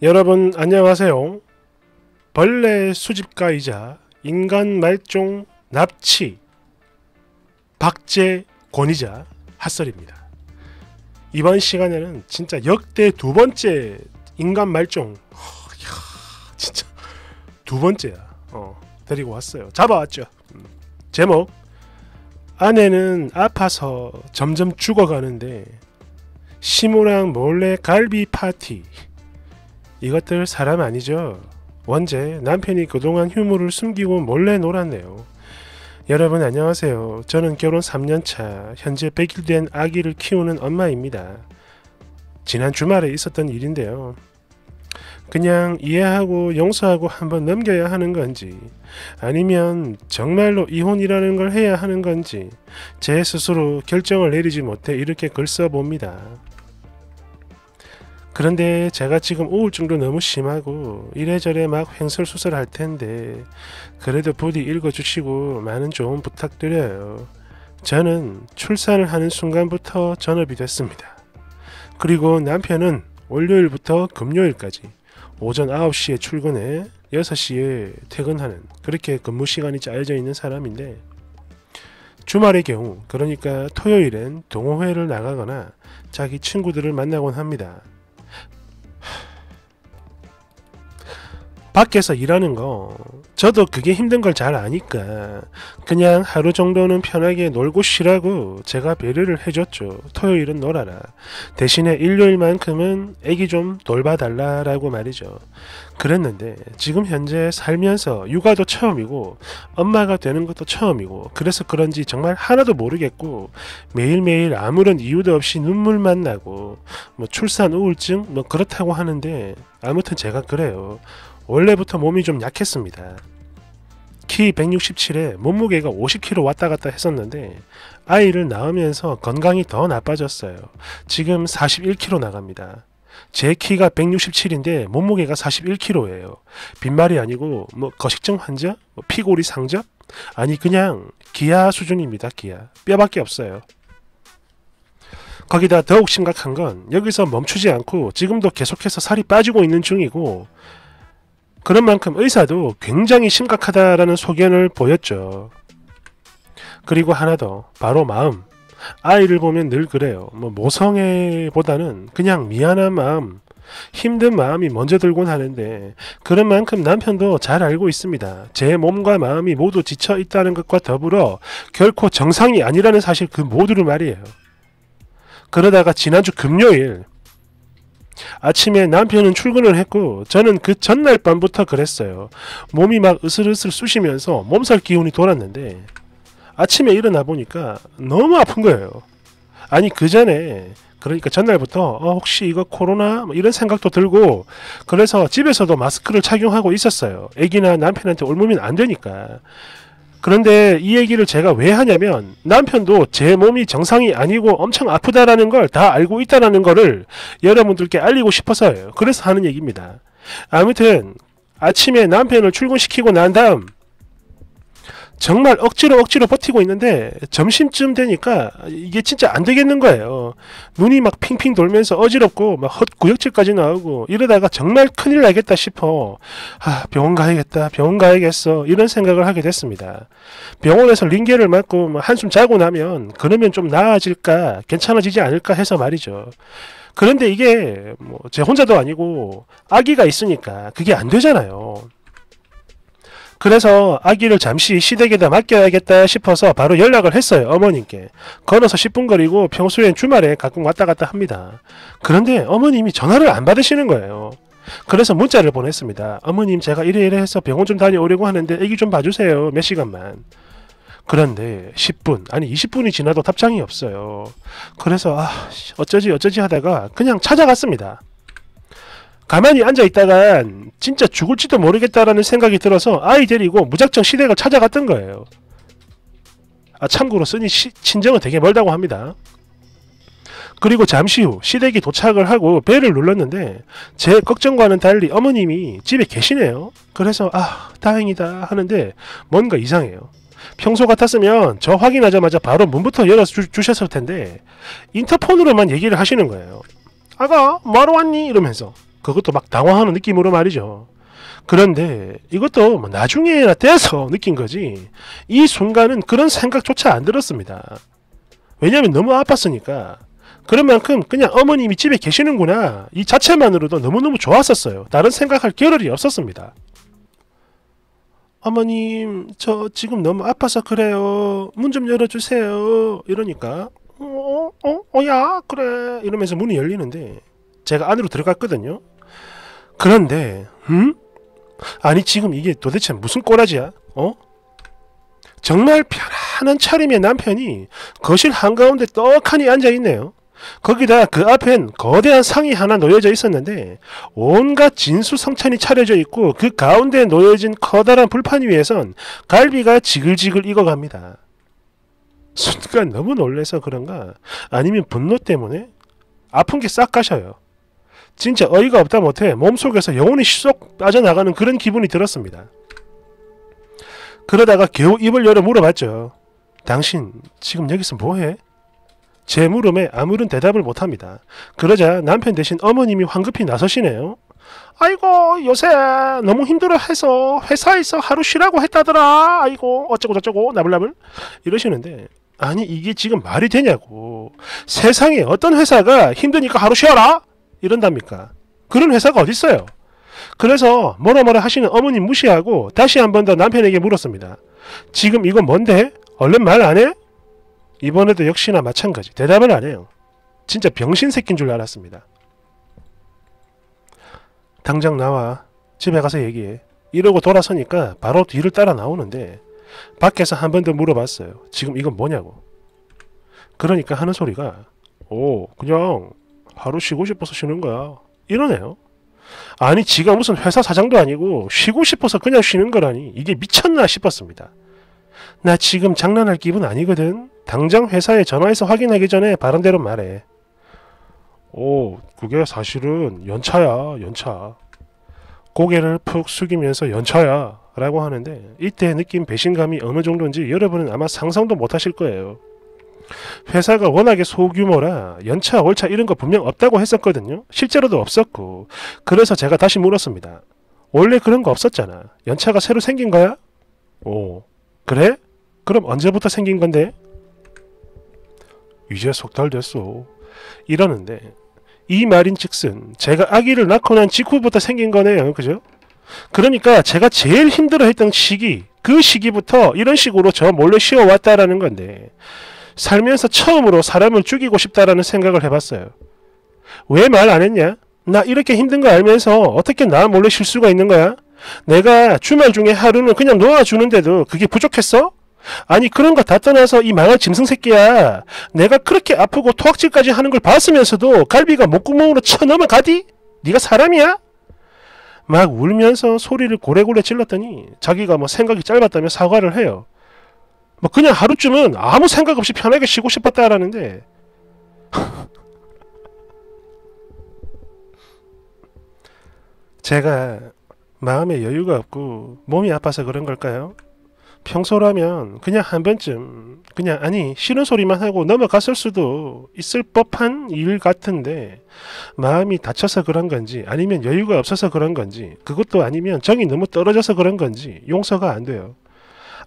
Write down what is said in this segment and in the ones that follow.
여러분 안녕하세요. 벌레 수집가이자 인간 말종 납치 박제 권위자 핫설입니다. 이번 시간에는 진짜 역대 두 번째 인간 말종 어, 야 진짜 두 번째야 어, 데리고 왔어요. 잡아왔죠. 음, 제목 아내는 아파서 점점 죽어가는데 시모랑 몰래 갈비 파티 이것들 사람 아니죠? 원제 남편이 그동안 휴무를 숨기고 몰래 놀았네요. 여러분 안녕하세요. 저는 결혼 3년차 현재 100일 된 아기를 키우는 엄마입니다. 지난 주말에 있었던 일인데요. 그냥 이해하고 용서하고 한번 넘겨야 하는 건지, 아니면 정말로 이혼이라는 걸 해야 하는 건지, 제 스스로 결정을 내리지 못해 이렇게 글 써봅니다. 그런데 제가 지금 우울증도 너무 심하고 이래저래 막 횡설수설할 텐데 그래도 부디 읽어주시고 많은 조언 부탁드려요. 저는 출산을 하는 순간부터 전업이 됐습니다. 그리고 남편은 월요일부터 금요일까지 오전 9시에 출근해 6시에 퇴근하는 그렇게 근무 시간이 짜여져 있는 사람인데 주말의 경우 그러니까 토요일엔 동호회를 나가거나 자기 친구들을 만나곤 합니다. 밖에서 일하는 거 저도 그게 힘든 걸 잘 아니까 그냥 하루 정도는 편하게 놀고 쉬라고 제가 배려를 해줬죠. 토요일은 놀아라. 대신에 일요일만큼은 애기 좀 돌봐달라 라고 말이죠. 그랬는데 지금 현재 살면서 육아도 처음이고 엄마가 되는 것도 처음이고 그래서 그런지 정말 하나도 모르겠고 매일매일 아무런 이유도 없이 눈물만 나고 뭐 출산 우울증 뭐 그렇다고 하는데 아무튼 제가 그래요. 원래부터 몸이 좀 약했습니다. 키 167에 몸무게가 50kg 왔다 갔다 했었는데 아이를 낳으면서 건강이 더 나빠졌어요. 지금 41kg 나갑니다. 제 키가 167인데 몸무게가 4 1 k g 에요 빈말이 아니고 뭐 거식증 환자? 뭐피골이상접 아니 그냥 기아 수준입니다. 기아. 뼈밖에 없어요. 거기다 더욱 심각한 건 여기서 멈추지 않고 지금도 계속해서 살이 빠지고 있는 중이고 그런 만큼 의사도 굉장히 심각하다라는 소견을 보였죠. 그리고 하나 더, 바로 마음. 아이를 보면 늘 그래요. 뭐 모성애보다는 그냥 미안한 마음, 힘든 마음이 먼저 들곤 하는데 그런 만큼 남편도 잘 알고 있습니다. 제 몸과 마음이 모두 지쳐 있다는 것과 더불어 결코 정상이 아니라는 사실 그 모두를 말이에요. 그러다가 지난주 금요일 아침에 남편은 출근을 했고 저는 그 전날 밤부터 그랬어요. 몸이 막 으슬으슬 쑤시면서 몸살 기운이 돌았는데 아침에 일어나 보니까 너무 아픈 거예요. 아니 그 전에 그러니까 전날부터 어, 혹시 이거 코로나 뭐 이런 생각도 들고 그래서 집에서도 마스크를 착용하고 있었어요. 애기나 남편한테 옮으면 안 되니까. 그런데 이 얘기를 제가 왜 하냐면 남편도 제 몸이 정상이 아니고 엄청 아프다라는 걸 다 알고 있다라는 거를 여러분들께 알리고 싶어서요. 그래서 하는 얘기입니다. 아무튼 아침에 남편을 출근시키고 난 다음 정말 억지로 억지로 버티고 있는데 점심쯤 되니까 이게 진짜 안 되겠는 거예요. 눈이 막 핑핑 돌면서 어지럽고 막 헛구역질까지 나오고 이러다가 정말 큰일 나겠다 싶어 아 병원 가야겠다 병원 가야겠어 이런 생각을 하게 됐습니다. 병원에서 링겔을 맞고 뭐 한숨 자고 나면 그러면 좀 나아질까 괜찮아지지 않을까 해서 말이죠. 그런데 이게 뭐 제 혼자도 아니고 아기가 있으니까 그게 안 되잖아요. 그래서 아기를 잠시 시댁에다 맡겨야겠다 싶어서 바로 연락을 했어요. 어머님께. 걸어서 10분 거리고 평소엔 주말에 가끔 왔다 갔다 합니다. 그런데 어머님이 전화를 안 받으시는 거예요. 그래서 문자를 보냈습니다. 어머님 제가 이래이래 해서 병원 좀 다녀오려고 하는데 애기 좀 봐주세요. 몇 시간만. 그런데 10분 아니 20분이 지나도 답장이 없어요. 그래서 아 어쩌지 어쩌지 하다가 그냥 찾아갔습니다. 가만히 앉아있다간 진짜 죽을지도 모르겠다라는 생각이 들어서 아이 데리고 무작정 시댁을 찾아갔던 거예요. 아 참고로 쓰니 시, 친정은 되게 멀다고 합니다. 그리고 잠시 후시댁이 도착을 하고 배를 눌렀는데 제 걱정과는 달리 어머님이 집에 계시네요. 그래서 아 다행이다 하는데 뭔가 이상해요. 평소 같았으면 저 확인하자마자 바로 문부터 열어 주셨을 텐데 인터폰으로만 얘기를 하시는 거예요. 아가 뭐하러 왔니? 이러면서 그것도 막 당황하는 느낌으로 말이죠. 그런데 이것도 뭐 나중에나 돼서 느낀 거지 이 순간은 그런 생각조차 안 들었습니다. 왜냐하면 너무 아팠으니까 그런 만큼 그냥 어머님이 집에 계시는구나 이 자체만으로도 너무너무 좋았었어요. 다른 생각할 겨를이 없었습니다. 어머님 저 지금 너무 아파서 그래요. 문 좀 열어주세요. 이러니까 어? 어? 어야 그래 이러면서 문이 열리는데 제가 안으로 들어갔거든요. 그런데 음? 아니 지금 이게 도대체 무슨 꼬라지야? 어? 정말 편안한 차림의 남편이 거실 한가운데 떡하니 앉아있네요. 거기다 그 앞엔 거대한 상이 하나 놓여져 있었는데 온갖 진수성찬이 차려져 있고 그 가운데 놓여진 커다란 불판 위에선 갈비가 지글지글 익어갑니다. 순간 너무 놀래서 그런가 아니면 분노 때문에 아픈 게 싹 가셔요. 진짜 어이가 없다 못해 몸속에서 영혼이 쏙 빠져나가는 그런 기분이 들었습니다. 그러다가 겨우 입을 열어 물어봤죠. 당신 지금 여기서 뭐해? 제 물음에 아무런 대답을 못합니다. 그러자 남편 대신 어머님이 황급히 나서시네요. 아이고 요새 너무 힘들어해서 회사에서 하루 쉬라고 했다더라. 아이고 어쩌고 저쩌고 나불나불 이러시는데 아니 이게 지금 말이 되냐고. 세상에 어떤 회사가 힘드니까 하루 쉬어라? 이런답니까? 그런 회사가 어딨어요? 그래서 뭐라 뭐라 하시는 어머님 무시하고 다시 한 번 더 남편에게 물었습니다. 지금 이건 뭔데? 얼른 말 안 해? 이번에도 역시나 마찬가지. 대답을 안 해요. 진짜 병신 새낀 줄 알았습니다. 당장 나와. 집에 가서 얘기해. 이러고 돌아서니까 바로 뒤를 따라 나오는데 밖에서 한 번 더 물어봤어요. 지금 이건 뭐냐고. 그러니까 하는 소리가 오 그냥 바로 쉬고 싶어서 쉬는 거야. 이러네요. 아니 지가 무슨 회사 사장도 아니고 쉬고 싶어서 그냥 쉬는 거라니 이게 미쳤나 싶었습니다. 나 지금 장난할 기분 아니거든. 당장 회사에 전화해서 확인하기 전에 바른대로 말해. 오, 그게 사실은 연차야, 연차. 고개를 푹 숙이면서 연차야 라고 하는데 이때 느낀 배신감이 어느 정도인지 여러분은 아마 상상도 못하실 거예요. 회사가 워낙에 소규모라 연차, 월차 이런 거 분명 없다고 했었거든요. 실제로도 없었고. 그래서 제가 다시 물었습니다. 원래 그런 거 없었잖아. 연차가 새로 생긴 거야? 오, 그래? 그럼 언제부터 생긴 건데? 이제 속달 됐어. 이러는데 이 말인즉슨 제가 아기를 낳고 난 직후부터 생긴 거네요. 그죠? 그러니까 제가 제일 힘들어했던 시기 그 시기부터 이런 식으로 저 몰래 쉬어왔다라는 건데 살면서 처음으로 사람을 죽이고 싶다라는 생각을 해봤어요. 왜 말 안 했냐? 나 이렇게 힘든 거 알면서 어떻게 나 몰래 실수가 있는 거야? 내가 주말 중에 하루는 그냥 놓아주는데도 그게 부족했어? 아니 그런 거 다 떠나서 이 망할 짐승 새끼야 내가 그렇게 아프고 토악질까지 하는 걸 봤으면서도 갈비가 목구멍으로 쳐넘어가디? 네가 사람이야? 막 울면서 소리를 고래고래 질렀더니 자기가 뭐 생각이 짧았다며 사과를 해요. 막 뭐 그냥 하루쯤은 아무 생각 없이 편하게 쉬고 싶었다라는데 제가 마음에 여유가 없고 몸이 아파서 그런 걸까요? 평소라면 그냥 한 번쯤 그냥 아니 싫은 소리만 하고 넘어갔을 수도 있을 법한 일 같은데 마음이 다쳐서 그런 건지 아니면 여유가 없어서 그런 건지 그것도 아니면 정이 너무 떨어져서 그런 건지 용서가 안 돼요.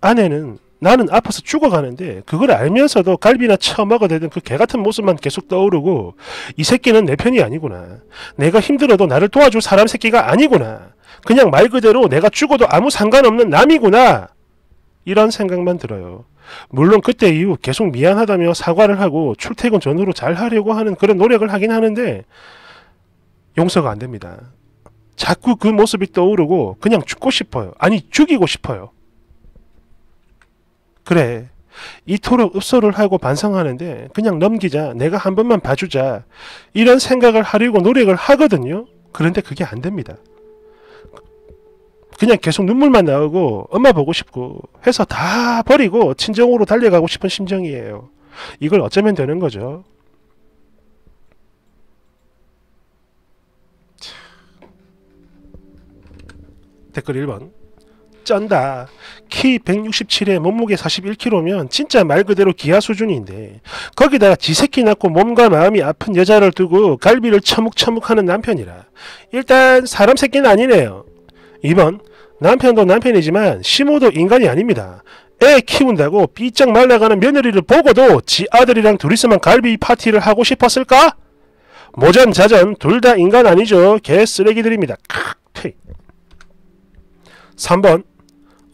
아내는 나는 아파서 죽어가는데 그걸 알면서도 갈비나 처먹어 대던 그 개같은 모습만 계속 떠오르고 이 새끼는 내 편이 아니구나. 내가 힘들어도 나를 도와줄 사람 새끼가 아니구나. 그냥 말 그대로 내가 죽어도 아무 상관없는 남이구나. 이런 생각만 들어요. 물론 그때 이후 계속 미안하다며 사과를 하고 출퇴근 전후로 잘 하려고 하는 그런 노력을 하긴 하는데 용서가 안 됩니다. 자꾸 그 모습이 떠오르고 그냥 죽고 싶어요. 아니 죽이고 싶어요. 그래. 이토록 읍소를 하고 반성하는데 그냥 넘기자. 내가 한 번만 봐주자. 이런 생각을 하려고 노력을 하거든요. 그런데 그게 안 됩니다. 그냥 계속 눈물만 나오고 엄마 보고 싶고 해서 다 버리고 친정으로 달려가고 싶은 심정이에요. 이걸 어쩌면 되는 거죠. 댓글 1번 짠다. K167에 몸무게 41kg면 진짜 말 그대로 기아 수준인데 거기다가 지새끼 낳고 몸과 마음이 아픈 여자를 두고 갈비를 처묵처묵하는 남편이라 일단 사람 새끼는 아니네요. 2번 남편도 남편이지만 시모도 인간이 아닙니다. 애 키운다고 삐쩍 말라가는 며느리를 보고도 지 아들이랑 둘이서만 갈비 파티를 하고 싶었을까? 모전자전 둘 다 인간 아니죠. 개 쓰레기들입니다. 크 3번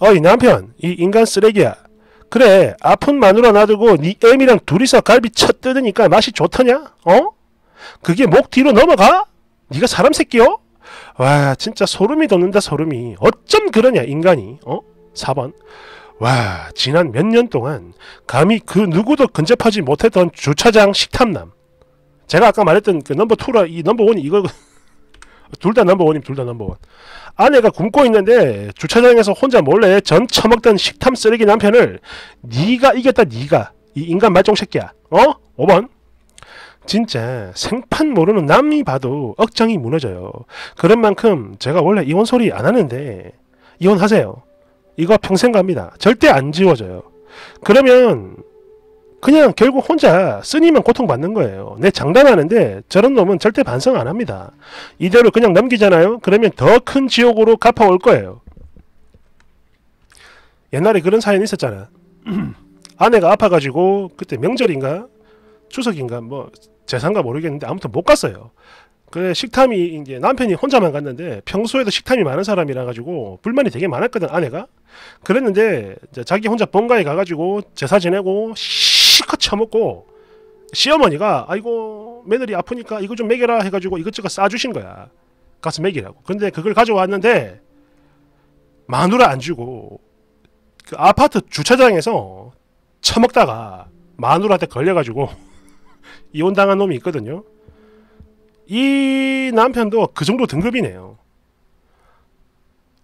어이 남편 이 인간 쓰레기야 그래 아픈 마누라 놔두고 네 애미랑 둘이서 갈비 쳐 뜯으니까 맛이 좋더냐? 어? 그게 목 뒤로 넘어가? 네가 사람 새끼요? 와 진짜 소름이 돋는다 소름이 어쩜 그러냐 인간이 어? 4번 와 지난 몇 년 동안 감히 그 누구도 근접하지 못했던 주차장 식탐남 제가 아까 말했던 그 넘버 2라 이 넘버 1이 이걸 둘다 넘버원임 둘다 넘버원 아내가 굶고 있는데 주차장에서 혼자 몰래 전 처먹던 식탐 쓰레기 남편을 네가 이겼다 네가 이 인간 말종 새끼야 어? 5번 진짜 생판 모르는 남이 봐도 억장이 무너져요 그런 만큼 제가 원래 이혼 소리 안 하는데 이혼하세요 이거 평생 갑니다 절대 안 지워져요 그러면 그냥 결국 혼자 쓰니만 고통받는 거예요. 내 장담하는데 저런 놈은 절대 반성 안 합니다. 이대로 그냥 넘기잖아요. 그러면 더 큰 지옥으로 갚아올 거예요. 옛날에 그런 사연 이 있었잖아. 아내가 아파가지고 그때 명절인가 추석인가 뭐 재산가 모르겠는데 아무튼 못 갔어요. 그래 식탐이 이제 남편이 혼자만 갔는데 평소에도 식탐이 많은 사람이라 가지고 불만이 되게 많았거든 아내가 그랬는데 자기 혼자 본가에 가가지고 제사 지내고 실컷 처먹고 시어머니가 아이고 며느리 아프니까 이거 좀 먹여라 해가지고 이것저것 싸주신 거야. 가서 먹이라고. 근데 그걸 가져왔는데 마누라 안 주고 그 아파트 주차장에서 처먹다가 마누라한테 걸려가지고 이혼당한 놈이 있거든요. 이 남편도 그 정도 등급이네요.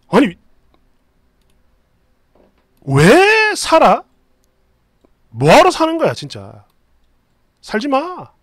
아니 왜 살아? 뭐하러 사는 거야 진짜 살지 마